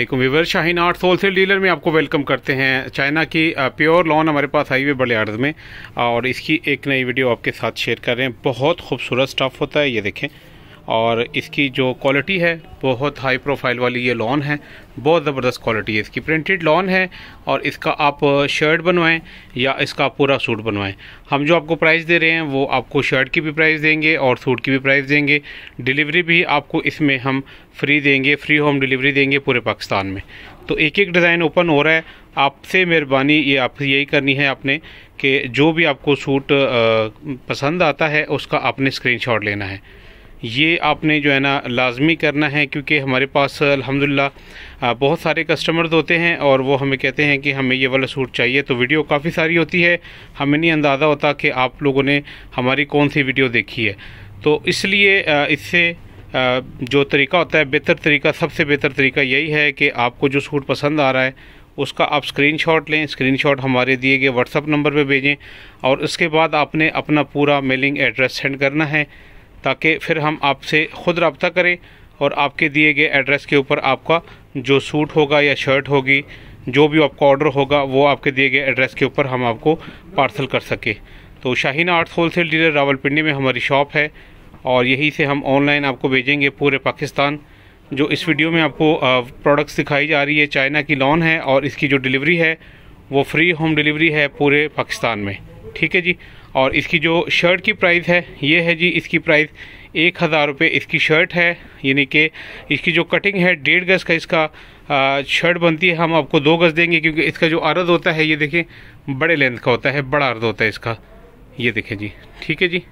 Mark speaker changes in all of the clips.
Speaker 1: Aslam weaver Shaheen Arts wholesale dealer में आपको welcome करते हैं चाइना की प्योर लॉन हमारे पास आई हुई बड़े आर्ज में और इसकी एक नई वीडियो आपके साथ शेयर कर रहे हैं बहुत खूबसूरत स्टफ़ होता है ये देखें और इसकी जो क्वालिटी है बहुत हाई प्रोफाइल वाली ये लॉन है बहुत ज़बरदस्त क्वालिटी है इसकी प्रिंटेड लॉन है और इसका आप शर्ट uh, बनवाएं या इसका पूरा सूट बनवाएं हम जो आपको प्राइस दे रहे हैं वो आपको शर्ट की भी प्राइस देंगे और सूट की भी प्राइस देंगे डिलीवरी भी आपको इसमें हम फ्री देंगे फ्री होम डिलीवरी देंगे पूरे पाकिस्तान में तो एक एक डिज़ाइन ओपन हो रहा है आपसे मेहरबानी ये आप यही करनी है आपने कि जो भी आपको सूट uh, पसंद आता है उसका आपने स्क्रीन लेना है ये आपने जो है ना लाजमी करना है क्योंकि हमारे पास अल्हम्दुलिल्लाह बहुत सारे कस्टमर्स होते हैं और वो हमें कहते हैं कि हमें ये वाला सूट चाहिए तो वीडियो काफ़ी सारी होती है हमें नहीं अंदाज़ा होता कि आप लोगों ने हमारी कौन सी वीडियो देखी है तो इसलिए इससे जो तरीका होता है बेहतर तरीका सबसे बेहतर तरीका यही है कि आपको जो सूट पसंद आ रहा है उसका आप स्क्रीनशॉट लें स्क्रीनशॉट हमारे दिए गए व्हाट्सअप नंबर पे भेजें और उसके बाद आपने अपना पूरा मेलिंग एड्रेस सेंड करना है ताकि फिर हम आपसे ख़ुद रबता करें और आपके दिए गए एड्रेस के ऊपर आपका जो सूट होगा या शर्ट होगी जो भी आपका ऑर्डर होगा वो आपके दिए गए एड्रेस के ऊपर हम आपको पार्सल कर सकें तो Shaheen Arts wholesale dealer Rawalpindi में हमारी शॉप है और यहीं से हम ऑनलाइन आपको भेजेंगे पूरे पाकिस्तान जो इस वीडियो में आपको प्रोडक्ट्स दिखाई जा रही है चाइना की लॉन है और इसकी जो डिलीवरी है वो फ्री होम डिलीवरी है पूरे पाकिस्तान में ठीक है जी और इसकी जो शर्ट की प्राइस है ये है जी इसकी प्राइस एक हज़ार रुपये इसकी शर्ट है यानी कि इसकी जो कटिंग है डेढ़ गज़ का इसका शर्ट बनती है हम आपको दो गज़ देंगे क्योंकि इसका जो अर्द होता है ये देखें बड़े लेंथ का होता है बड़ा अर्द होता है इसका ये देखें जी ठीक है जी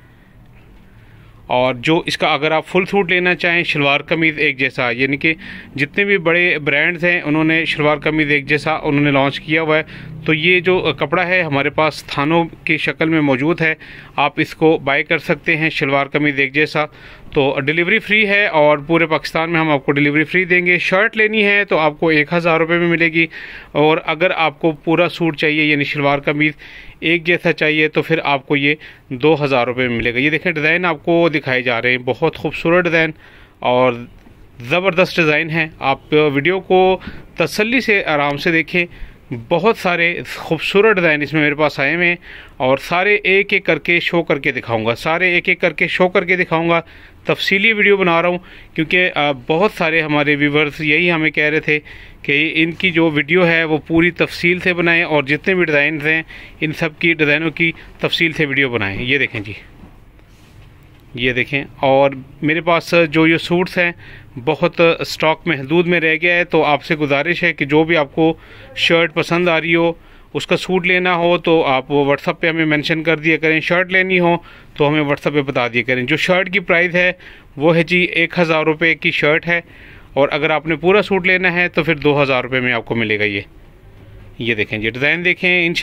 Speaker 1: और जो इसका अगर आप फुल सूट लेना चाहें शलवार कमीज़ एक जैसा यानी कि जितने भी बड़े ब्रांड्स हैं उन्होंने शलवार कमीज़ एक जैसा उन्होंने लॉन्च किया हुआ है तो ये जो कपड़ा है हमारे पास थानों की शक्ल में मौजूद है आप इसको बाय कर सकते हैं शलवार कमीज एक जैसा तो डिलीवरी फ्री है और पूरे पाकिस्तान में हम आपको डिलीवरी फ्री देंगे शर्ट लेनी है तो आपको एक हज़ार रुपये में मिलेगी और अगर आपको पूरा सूट चाहिए यानी शलवार कमीज़ एक जैसा चाहिए तो फिर आपको ये दो हज़ार रुपये में मिलेगा ये देखें डिज़ाइन आपको दिखाए जा रहे हैं बहुत खूबसूरत डिज़ाइन और ज़बरदस्त डिज़ाइन है आप वीडियो को तसली से आराम से देखें बहुत सारे खूबसूरत डिज़ाइन इसमें मेरे पास आए हुए हैं और सारे एक एक करके शो करके दिखाऊंगा सारे एक एक करके शो करके दिखाऊंगा तफसीली वीडियो बना रहा हूँ क्योंकि बहुत सारे हमारे व्यूवर्स यही हमें कह रहे थे कि इनकी जो वीडियो है वो पूरी तफसील से बनाएं और जितने भी डिज़ाइन हैं इन सब की डिज़ाइनों की तफसील से वीडियो बनाएँ ये देखें जी ये देखें और मेरे पास जो ये सूट्स हैं बहुत स्टॉक महदूद में रह गया है तो आपसे गुजारिश है कि जो भी आपको शर्ट पसंद आ रही हो उसका सूट लेना हो तो आप वो व्हाट्सअप पे हमें मेंशन कर दिया करें शर्ट लेनी हो तो हमें व्हाट्सअप पे बता दिया करें जो शर्ट की प्राइस है वो है जी एक हज़ार रुपये की शर्ट है और अगर आपने पूरा सूट लेना है तो फिर दो हज़ार रुपये में आपको मिलेगा ये ये देखें जी डिज़ाइन देखें इन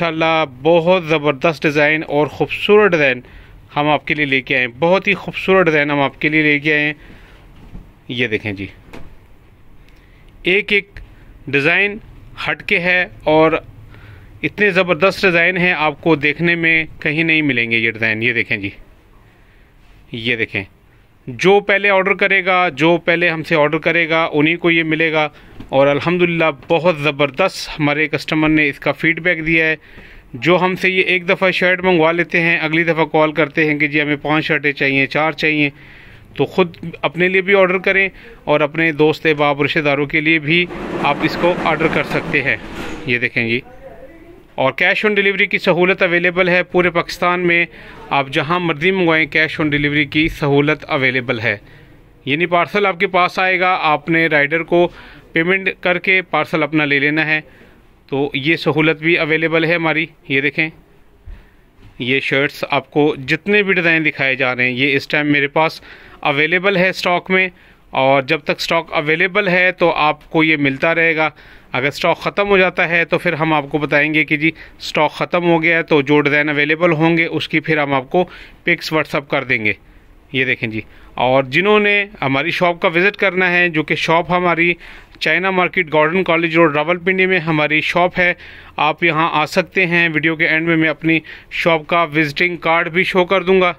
Speaker 1: बहुत ज़बरदस्त डिज़ाइन और ख़ूबसूरत डिज़ाइन हम आपके लिए लेके आए बहुत ही खूबसूरत डिज़ाइन हम आपके लिए लेके आए हैं ये देखें जी एक एक डिज़ाइन हटके है और इतने ज़बरदस्त डिज़ाइन हैं आपको देखने में कहीं नहीं मिलेंगे ये डिज़ाइन ये देखें जी ये देखें जो पहले ऑर्डर करेगा जो पहले हमसे ऑर्डर करेगा उन्हीं को ये मिलेगा और अल्हम्दुलिल्लाह बहुत ज़बरदस्त हमारे कस्टमर ने इसका फीडबैक दिया है जो हमसे ये एक दफ़ा शर्ट मंगवा लेते हैं अगली दफ़ा कॉल करते हैं कि जी हमें पांच शर्टें चाहिए चार चाहिए तो ख़ुद अपने लिए भी ऑर्डर करें और अपने दोस्त बाप रिश्तेदारों के लिए भी आप इसको ऑर्डर कर सकते हैं ये देखें जी और कैश ऑन डिलीवरी की सहूलत अवेलेबल है पूरे पाकिस्तान में आप जहां मर्जी मंगवाएं कैश ऑन डिलीवरी की सहूलत अवेलेबल है यानी पार्सल आपके पास आएगा आपने राइडर को पेमेंट करके पार्सल अपना ले लेना है तो ये सहूलत भी अवेलेबल है हमारी ये देखें ये शर्ट्स आपको जितने भी डिज़ाइन दिखाए जा रहे हैं ये इस टाइम मेरे पास अवेलेबल है स्टॉक में और जब तक स्टॉक अवेलेबल है तो आपको ये मिलता रहेगा अगर स्टॉक ख़त्म हो जाता है तो फिर हम आपको बताएंगे कि जी स्टॉक ख़त्म हो गया है तो जो डिज़ाइन अवेलेबल होंगे उसकी फिर हम आपको पिक्स व्हाट्सअप कर देंगे ये देखें जी और जिन्होंने हमारी शॉप का विज़िट करना है जो कि शॉप हमारी China Market Garden College Road Rawalpindi में हमारी शॉप है आप यहाँ आ सकते हैं वीडियो के एंड में मैं अपनी शॉप का विज़िटिंग कार्ड भी शो कर दूँगा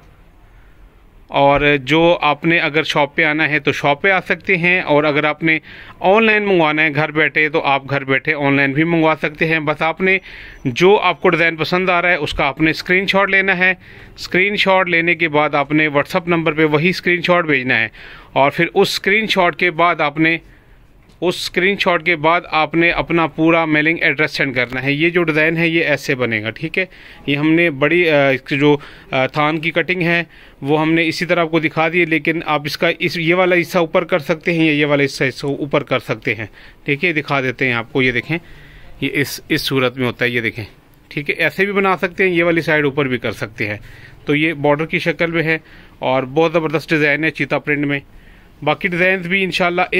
Speaker 1: और जो आपने अगर शॉप पे आना है तो शॉप पे आ सकते हैं और अगर आपने ऑनलाइन मंगवाना है घर बैठे तो आप घर बैठे ऑनलाइन भी मंगवा सकते हैं बस आपने जो आपको डिज़ाइन पसंद आ रहा है उसका आपने स्क्रीनशॉट लेना है स्क्रीनशॉट लेने के बाद आपने व्हाट्सअप नंबर पर वही स्क्रीनशॉट भेजना है और फिर उस स्क्रीनशॉट के बाद आपने उस स्क्रीनशॉट के बाद आपने अपना पूरा मेलिंग एड्रेस सेंड करना है ये जो डिज़ाइन है ये ऐसे बनेगा ठीक है ये हमने बड़ी जो थान की कटिंग है वो हमने इसी तरह आपको दिखा दी लेकिन आप इसका इस ये वाला हिस्सा ऊपर कर सकते हैं या ये वाला हिस्सा इसको ऊपर कर सकते हैं ठीक है दिखा देते हैं आपको ये देखें ये इस इस सूरत में होता है ये देखें ठीक है ऐसे भी बना सकते हैं ये वाली साइड ऊपर भी कर सकते हैं तो ये बॉर्डर की शक्ल में है और बहुत ज़बरदस्त डिज़ाइन है चीता प्रिंट में बाकी डिज़ाइन भी इन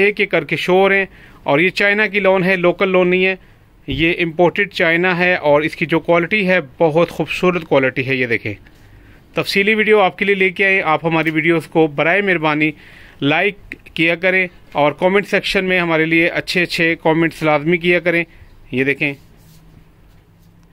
Speaker 1: एक एक करके शोर हैं और ये चाइना की लोन है लोकल लोन नहीं है ये इम्पोर्टेड चाइना है और इसकी जो क्वालिटी है बहुत खूबसूरत क्वालिटी है ये देखें तफसीली वीडियो आपके लिए लेके आए आप हमारी वीडियोस को बर मेहरबानी लाइक किया करें और कमेंट सेक्शन में हमारे लिए अच्छे अच्छे कमेंट्स लाजमी किया करें ये देखें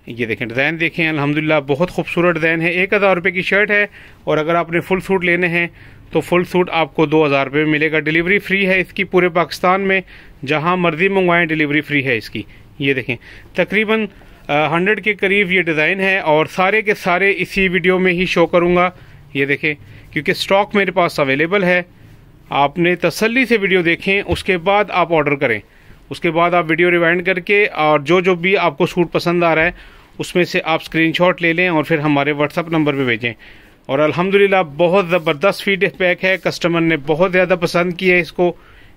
Speaker 1: ये देखें डिज़ाइन देखें अलहमदिल्ला बहुत खूबसूरत डिज़ाइन है एक हज़ार रुपये की शर्ट है और अगर आपने फुल सूट लेने हैं तो फुल सूट आपको दो हज़ार रुपये में मिलेगा डिलीवरी फ्री है इसकी पूरे पाकिस्तान में जहाँ मर्जी मंगवाएं डिलीवरी फ्री है इसकी ये देखें तकरीबन हंड्रेड के करीब ये डिज़ाइन है और सारे के सारे इसी वीडियो में ही शो करूँगा ये देखें क्योंकि स्टॉक मेरे पास अवेलेबल है आपने तसली से वीडियो देखें उसके बाद आप ऑर्डर करें उसके बाद आप वीडियो रिवाइंड करके और जो जो भी आपको सूट पसंद आ रहा है उसमें से आप स्क्रीनशॉट ले लें और फिर हमारे व्हाट्सअप नंबर पे भेजें और अल्हम्दुलिल्लाह बहुत ज़बरदस्त फीडबैक है कस्टमर ने बहुत ज़्यादा पसंद किया है इसको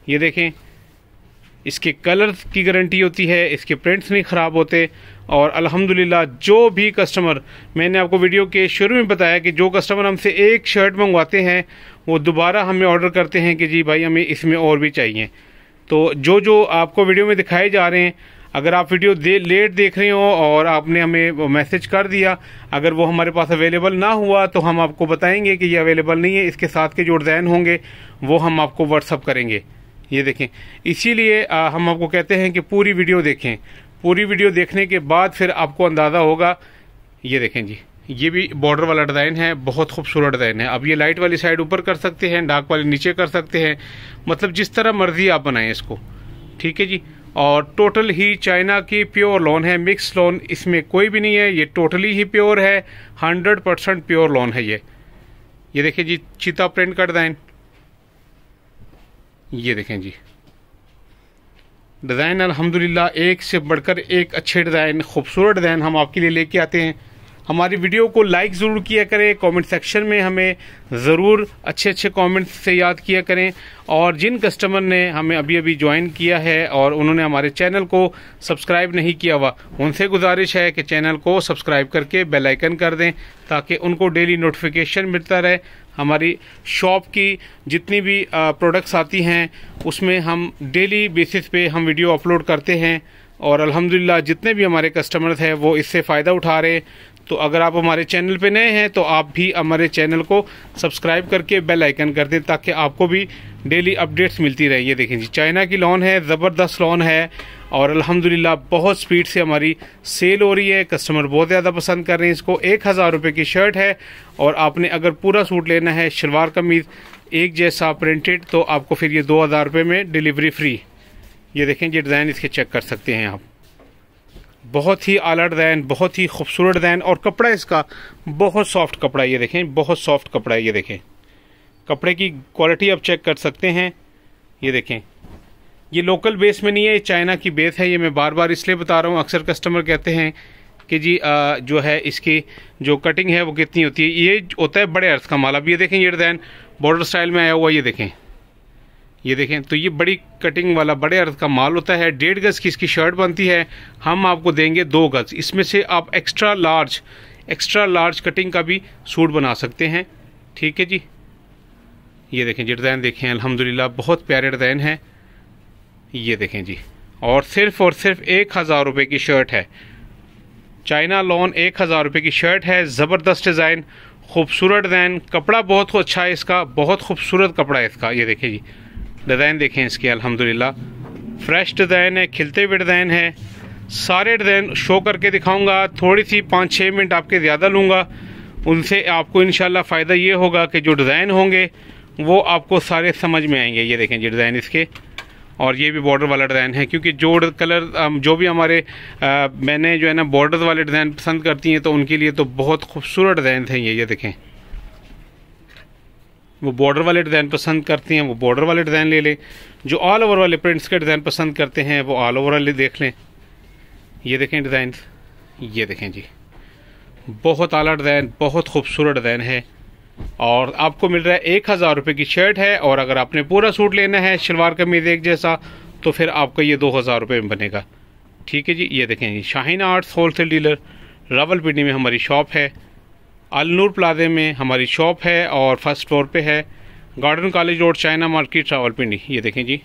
Speaker 1: ये देखें इसके कलर की गारंटी होती है इसके प्रिंट्स नहीं ख़राब होते और अल्हम्दुलिल्लाह जो भी कस्टमर मैंने आपको वीडियो के शुरू में बताया कि जो कस्टमर हमसे एक शर्ट मंगवाते हैं वो दोबारा हमें ऑर्डर करते हैं कि जी भाई हमें इसमें और भी चाहिए तो जो जो आपको वीडियो में दिखाए जा रहे हैं अगर आप वीडियो दे, लेट देख रहे हो और आपने हमें मैसेज कर दिया अगर वो हमारे पास अवेलेबल ना हुआ तो हम आपको बताएंगे कि ये अवेलेबल नहीं है इसके साथ के जो डिज़ाइन होंगे वो हम आपको व्हाट्सअप करेंगे ये देखें इसीलिए हम आपको कहते हैं कि पूरी वीडियो देखें पूरी वीडियो देखने के बाद फिर आपको अंदाज़ा होगा ये देखें जी ये भी बॉर्डर वाला डिज़ाइन है बहुत खूबसूरत डिज़ाइन है अब ये लाइट वाली साइड ऊपर कर सकते हैं डार्क वाली नीचे कर सकते हैं मतलब जिस तरह मर्जी आप बनाएं इसको ठीक है जी और टोटल ही चाइना की प्योर लोन है मिक्स लोन इसमें कोई भी नहीं है ये टोटली ही प्योर है हंड्रेड परसेंट प्योर लोन है ये ये देखें जी चीता प्रिंट का डिज़ाइन ये देखें जी डिज़ाइन अलहमदुल्ला एक से बढ़कर एक अच्छे डिज़ाइन खूबसूरत डिज़ाइन हम आपके लिए लेके आते हैं हमारी वीडियो को लाइक ज़रूर किया करें कमेंट सेक्शन में हमें ज़रूर अच्छे अच्छे कमेंट्स से याद किया करें और जिन कस्टमर ने हमें अभी अभी ज्वाइन किया है और उन्होंने हमारे चैनल को सब्सक्राइब नहीं किया हुआ उनसे गुजारिश है कि चैनल को सब्सक्राइब करके बेल आइकन कर दें ताकि उनको डेली नोटिफिकेशन मिलता रहे हमारी शॉप की जितनी भी प्रोडक्ट्स आती हैं उसमें हम डेली बेसिस पे हम वीडियो अपलोड करते हैं और अल्हम्दुलिल्लाह जितने भी हमारे कस्टमर्स हैं वो इससे फ़ायदा उठा रहे तो अगर आप हमारे चैनल पे नए हैं तो आप भी हमारे चैनल को सब्सक्राइब करके बेल आइकन कर दें ताकि आपको भी डेली अपडेट्स मिलती रहे ये देखें जी चाइना की लॉन है ज़बरदस्त लॉन है और अल्हम्दुलिल्लाह बहुत स्पीड से हमारी सेल हो रही है कस्टमर बहुत ज़्यादा पसंद कर रहे हैं इसको एक हज़ार रुपये की शर्ट है और आपने अगर पूरा सूट लेना है शलवार कमीज़ एक जैसा प्रिंटेड तो आपको फिर ये दो हज़ार रुपये में डिलीवरी फ्री ये देखें ये डिज़ाइन इसके चेक कर सकते हैं आप बहुत ही आलट दैन बहुत ही खूबसूरत दैन और कपड़ा इसका बहुत सॉफ्ट कपड़ा ये देखें बहुत सॉफ्ट कपड़ा है ये देखें कपड़े की क्वालिटी आप चेक कर सकते हैं ये देखें ये लोकल बेस में नहीं है ये चाइना की बेस है ये मैं बार बार इसलिए बता रहा हूँ अक्सर कस्टमर कहते हैं कि जी आ, जो है इसकी जो कटिंग है वो कितनी होती है ये होता है बड़े अर्थ का माल अब ये देखें ये डिज़ाइन बॉर्डर स्टाइल में आया हुआ ये देखें ये देखें तो ये बड़ी कटिंग वाला बड़े अर्थ का माल होता है डेढ़ गज़ की इसकी शर्ट बनती है हम आपको देंगे दो गज़ इसमें से आप extra large extra large cutting का भी सूट बना सकते हैं ठीक है जी ये देखें जी डिज़ाइन देखें अल्हम्दुलिल्लाह बहुत प्यारे डिज़ाइन है ये देखें जी और सिर्फ और सिर्फ एक हज़ार रुपये की शर्ट है चाइना लॉन एक हज़ार रुपये की शर्ट है ज़बरदस्त डिज़ाइन खूबसूरत डिज़ाइन कपड़ा बहुत अच्छा है इसका बहुत खूबसूरत कपड़ा है इसका ये देखें जी डिज़ाइन देखें इसके अल्हम्दुलिल्लाह फ्रेश डिज़ाइन है खिलते हुए डिज़ाइन है सारे डिज़ाइन शो करके दिखाऊंगा थोड़ी सी पाँच छः मिनट आपके ज़्यादा लूँगा उनसे आपको इन फ़ायदा ये होगा कि जो डिज़ाइन होंगे वो आपको सारे समझ में आएंगे ये देखें जी डिज़ाइन इसके और ये भी बॉर्डर वाला डिज़ाइन है क्योंकि जो कलर जो भी हमारे मैंने जो है ना बॉर्डर वाले डिज़ाइन पसंद करती हैं तो उनके लिए तो बहुत खूबसूरत डिज़ाइन थे ये ये देखें वो बॉर्डर वाले डिज़ाइन पसंद करते हैं वो बॉर्डर वाले डिज़ाइन ले लें जो ऑल ओवर वाले प्रिंट्स के डिज़ाइन पसंद करते हैं वो ऑल ओवर वाले देख लें ये देखें डिज़ाइन ये देखें जी बहुत आला डिज़ाइन बहुत खूबसूरत डिज़ाइन है और आपको मिल रहा है एक हज़ार रुपये की शर्ट है और अगर आपने पूरा सूट लेना है शलवार कमीज एक जैसा तो फिर आपका ये दो हज़ार रुपये में बनेगा ठीक है जी ये देखें जी Shaheen Arts wholesale dealer Rawalpindi में हमारी शॉप है अलनूर प्लाजे में हमारी शॉप है और फर्स्ट फ्लोर पे है Garden College Road China Market Rawalpindi ये देखें जी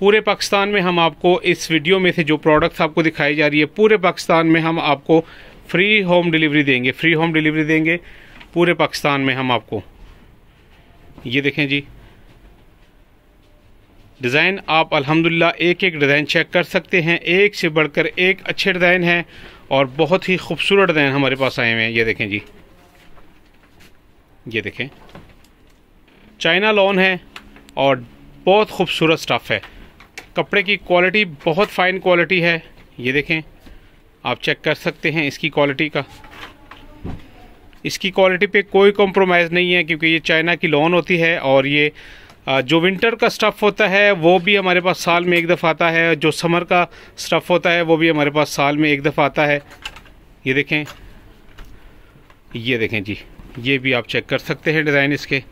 Speaker 1: पूरे पाकिस्तान में हम आपको इस वीडियो में से जो प्रोडक्ट्स आपको दिखाई जा रही है पूरे पाकिस्तान में हम आपको फ्री होम डिलीवरी देंगे फ्री होम डिलीवरी देंगे पूरे पाकिस्तान में हम आपको ये देखें जी डिज़ाइन आप अल्हम्दुलिल्लाह एक एक डिज़ाइन चेक कर सकते हैं एक से बढ़कर एक अच्छे डिज़ाइन हैं और बहुत ही खूबसूरत डिज़ाइन हमारे पास आए हुए हैं ये देखें जी ये देखें चाइना लॉन है और बहुत खूबसूरत स्टफ़ है कपड़े की क्वालिटी बहुत फ़ाइन क्वालिटी है ये देखें आप चेक कर सकते हैं इसकी क्वालिटी का इसकी क्वालिटी पे कोई कॉम्प्रोमाइज़ नहीं है क्योंकि ये चाइना की लॉन होती है और ये जो विंटर का स्टफ़ होता है वो भी हमारे पास साल में एक दफ़ा आता है जो समर का स्टफ़ होता है वो भी हमारे पास साल में एक दफ़ा आता है ये देखें ये देखें जी ये भी आप चेक कर सकते हैं डिज़ाइन इसके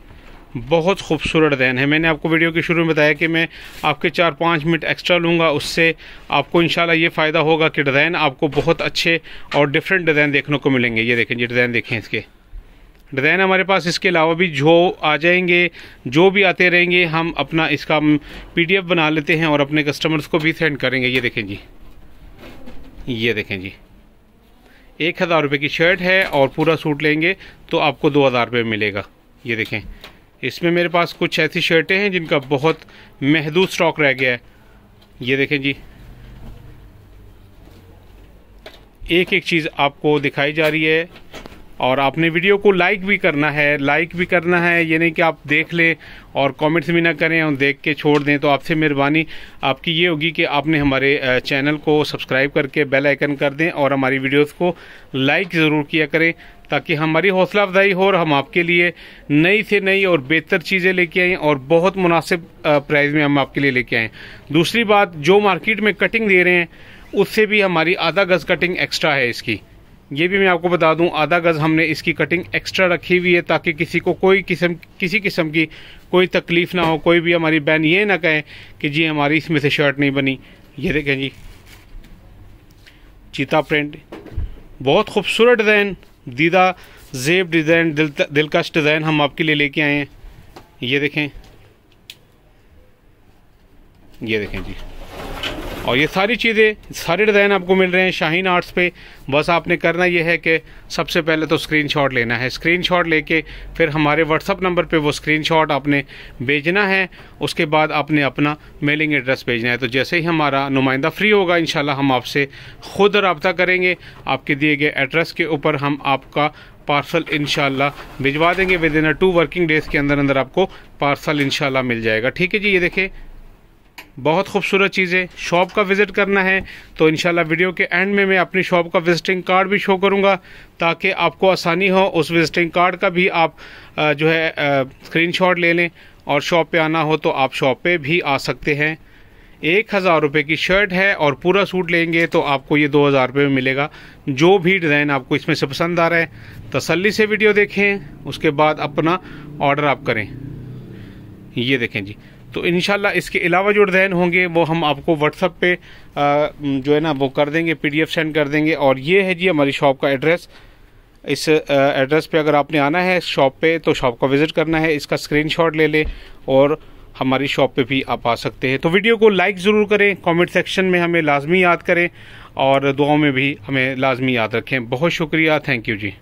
Speaker 1: बहुत खूबसूरत डिज़ाइन है मैंने आपको वीडियो के शुरू में बताया कि मैं आपके चार पाँच मिनट एक्स्ट्रा लूँगा उससे आपको इन ये फ़ायदा होगा कि डिज़ाइन आपको बहुत अच्छे और डिफरेंट डिज़ाइन देखने को मिलेंगे ये देखें जी डिज़ाइन देखें इसके डिज़ाइन हमारे पास इसके अलावा भी जो आ जाएंगे जो भी आते रहेंगे हम अपना इसका पीडीएफ बना लेते हैं और अपने कस्टमर्स को भी सेंड करेंगे ये देखें जी ये देखें जी एक हज़ार रुपये की शर्ट है और पूरा सूट लेंगे तो आपको दो हज़ार रुपये मिलेगा ये देखें इसमें मेरे पास कुछ ऐसी शर्टें हैं जिनका बहुत महदूद स्टॉक रह गया है ये देखें जी एक एक चीज़ आपको दिखाई जा रही है और आपने वीडियो को लाइक भी करना है लाइक भी करना है ये नहीं कि आप देख लें और कमेंट्स भी ना करें और देख के छोड़ दें तो आपसे मेहरबानी आपकी ये होगी कि आपने हमारे चैनल को सब्सक्राइब करके बेल आइकन कर दें और हमारी वीडियोस को लाइक ज़रूर किया करें ताकि हमारी हौसला अफजाई हो और हम आपके लिए नई से नई और बेहतर चीज़ें लेके आएँ और बहुत मुनासिब प्राइज में हम आपके लिए लेके आएँ दूसरी बात जो मार्केट में कटिंग दे रहे हैं उससे भी हमारी आधा गज कटिंग एक्स्ट्रा है इसकी ये भी मैं आपको बता दूं आधा गज़ हमने इसकी कटिंग एक्स्ट्रा रखी हुई है ताकि किसी को कोई किस्म किसी किस्म की कोई तकलीफ़ ना हो कोई भी हमारी बहन ये ना कहे कि जी हमारी इसमें से शर्ट नहीं बनी ये देखें जी चीता प्रिंट बहुत खूबसूरत डिज़ाइन दीदा जेब डिज़ाइन दिल दिलकश डिज़ाइन हम आपके लिए लेके आए हैं ये देखें ये देखें जी और ये सारी चीज़ें सारे डिज़ाइन आपको मिल रहे हैं शाहीन आर्ट्स पे बस आपने करना ये है कि सबसे पहले तो स्क्रीनशॉट लेना है स्क्रीनशॉट लेके फिर हमारे व्हाट्सअप नंबर पे वो स्क्रीनशॉट आपने भेजना है उसके बाद आपने अपना मेलिंग एड्रेस भेजना है तो जैसे ही हमारा नुमाइंदा फ्री होगा इन हम आपसे खुद रबता करेंगे आपके दिए गए एड्रेस के ऊपर हम आपका पार्सल इनशाला भिजवा देंगे within two working days के अंदर अंदर आपको पार्सल इनशाला मिल जाएगा ठीक है जी ये देखें बहुत खूबसूरत चीज़ है शॉप का विज़िट करना है तो इन वीडियो के एंड में मैं अपनी शॉप का विज़िटिंग कार्ड भी शो करूँगा ताकि आपको आसानी हो उस विज़िटिंग कार्ड का भी आप जो है स्क्रीनशॉट ले लें और शॉप पे आना हो तो आप शॉप पे भी आ सकते हैं एक हज़ार रुपये की शर्ट है और पूरा सूट लेंगे तो आपको ये दो हज़ार रुपये में मिलेगा जो भी डिज़ाइन आपको इसमें से पसंद आ रहा है तसल्ली से वीडियो देखें उसके बाद अपना ऑर्डर आप करें ये देखें जी तो इन इसके अलावा जो डिज़ाइन होंगे वो हम आपको व्हाट्सअप पे जो है ना वो कर देंगे पीडीएफ सेंड कर देंगे और ये है जी हमारी शॉप का एड्रेस इस एड्रेस पे अगर आपने आना है शॉप पे तो शॉप का विज़िट करना है इसका स्क्रीनशॉट ले लें और हमारी शॉप पे भी आप आ सकते हैं तो वीडियो को लाइक ज़रूर करें कमेंट सेक्शन में हमें लाजमी याद करें और दुआओं में भी हमें लाजमी याद रखें बहुत शुक्रिया थैंक यू जी